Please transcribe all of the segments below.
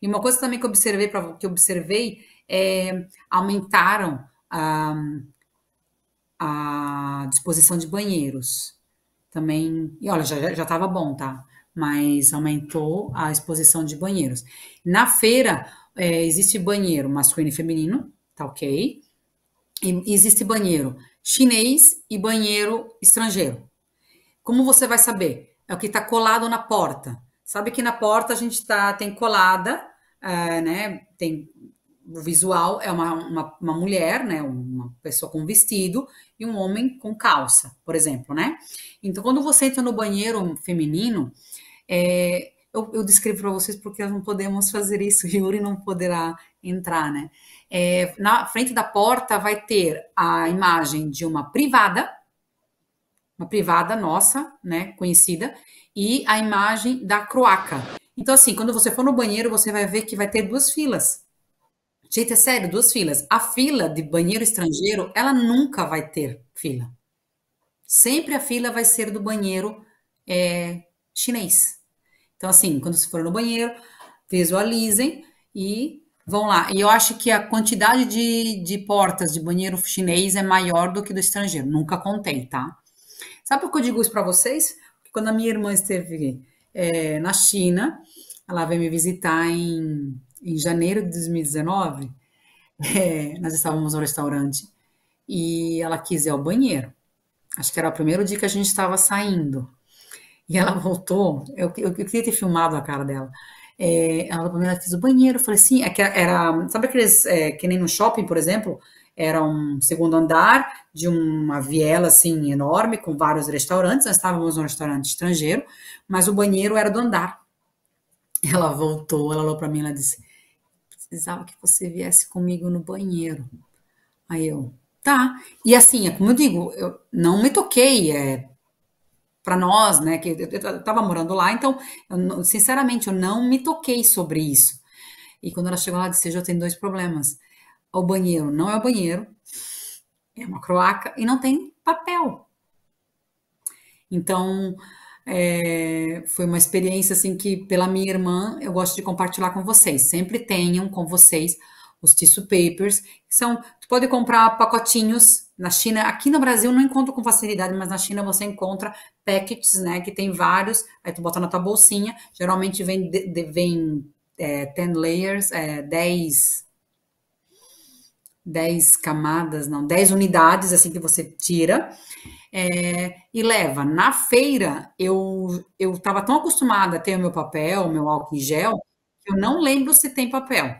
E uma coisa também que observei, que observei, é aumentaram a, a disposição de banheiros. Também, e olha, já estava bom, tá? Mas aumentou a exposição de banheiros. Na feira, é, existe banheiro masculino e feminino, tá ok? E existe banheiro chinês e banheiro estrangeiro. Como você vai saber? É o que está colado na porta. Sabe que na porta a gente tá, tem colada ah, né? Tem o visual é uma, uma, uma, mulher, né, uma pessoa com vestido e um homem com calça, por exemplo, né? Então, quando você entra no banheiro feminino, é, eu, eu, descrevo para vocês porque nós não podemos fazer isso, Yuri não poderá entrar, né? É, na frente da porta vai ter a imagem de uma privada, uma privada nossa, né, conhecida, e a imagem da croaca. Então, assim, quando você for no banheiro, você vai ver que vai ter duas filas. Gente, é sério, duas filas. A fila de banheiro estrangeiro, ela nunca vai ter fila. Sempre a fila vai ser do banheiro é, chinês. Então, assim, quando você for no banheiro, visualizem e vão lá. E eu acho que a quantidade de, de portas de banheiro chinês é maior do que do estrangeiro. Nunca contei, tá? Sabe por que eu digo isso para vocês? Porque quando a minha irmã esteve é, na China. Ela veio me visitar em, em janeiro de 2019. É, nós estávamos no restaurante e ela quis ir ao banheiro. Acho que era o primeiro dia que a gente estava saindo. E ela voltou, eu, eu, eu queria ter filmado a cara dela. É, ela falou, ela fez o banheiro, eu falei assim, é que era, sabe aqueles, é, que nem no shopping, por exemplo, era um segundo andar de uma viela assim enorme com vários restaurantes. Nós estávamos num restaurante estrangeiro, mas o banheiro era do andar. Ela voltou, ela olhou para mim, ela disse: "Precisava que você viesse comigo no banheiro". Aí eu, tá. E assim, é como eu digo, eu não me toquei, é para nós, né, que eu estava morando lá, então, eu, sinceramente, eu não me toquei sobre isso. E quando ela chegou lá, disse: "Eu tenho dois problemas ao banheiro não é o banheiro, é uma croaca e não tem papel. Então, é, foi uma experiência assim que, pela minha irmã, eu gosto de compartilhar com vocês. Sempre tenham com vocês os tissue papers, que são, tu pode comprar pacotinhos na China, aqui no Brasil não encontro com facilidade, mas na China você encontra packets, né, que tem vários, aí tu bota na tua bolsinha, geralmente vem, de, de, vem é, 10 layers, é, 10 10 camadas, não, 10 unidades, assim que você tira, é, e leva. Na feira, eu eu estava tão acostumada a ter o meu papel, o meu álcool em gel, que eu não lembro se tem papel,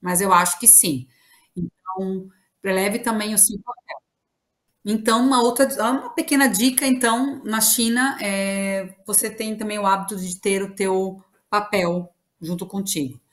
mas eu acho que sim. Então, leve também o seu papel. Então, uma outra, ah, uma pequena dica, então, na China, é, você tem também o hábito de ter o teu papel junto contigo.